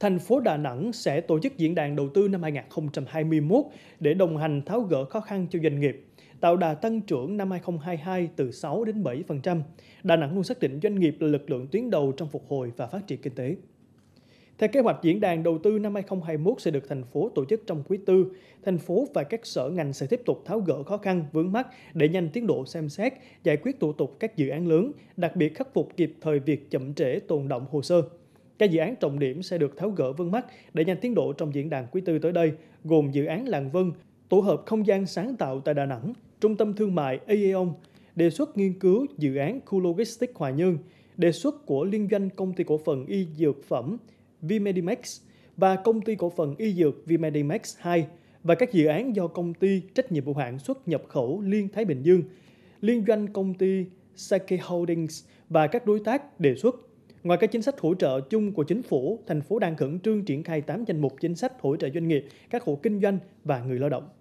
thành phố Đà Nẵng sẽ tổ chức diễn đàn đầu tư năm 2021 để đồng hành tháo gỡ khó khăn cho doanh nghiệp, tạo đà tăng trưởng năm 2022 từ 6 đến 7%. Đà Nẵng luôn xác định doanh nghiệp là lực lượng tuyến đầu trong phục hồi và phát triển kinh tế. Theo kế hoạch diễn đàn đầu tư năm 2021 sẽ được thành phố tổ chức trong quý tư, thành phố và các sở ngành sẽ tiếp tục tháo gỡ khó khăn, vướng mắt để nhanh tiến độ xem xét, giải quyết thủ tục các dự án lớn, đặc biệt khắc phục kịp thời việc chậm trễ tồn động hồ sơ. Các dự án trọng điểm sẽ được tháo gỡ vướng mắt để nhanh tiến độ trong diễn đàn quý tư tới đây, gồm dự án Làng Vân, tổ hợp không gian sáng tạo tại Đà Nẵng, trung tâm thương mại Aeon, đề xuất nghiên cứu dự án khu logistics Hòa Nhơn, đề xuất của liên doanh công ty cổ phần y dược phẩm Vimedimax và công ty cổ phần y dược Vimedimax 2 và các dự án do công ty trách nhiệm hữu hạn xuất nhập khẩu Liên Thái Bình Dương, liên doanh công ty Sake Holdings và các đối tác đề xuất Ngoài các chính sách hỗ trợ chung của chính phủ, thành phố đang khẩn trương triển khai 8 danh mục chính sách hỗ trợ doanh nghiệp, các hộ kinh doanh và người lao động.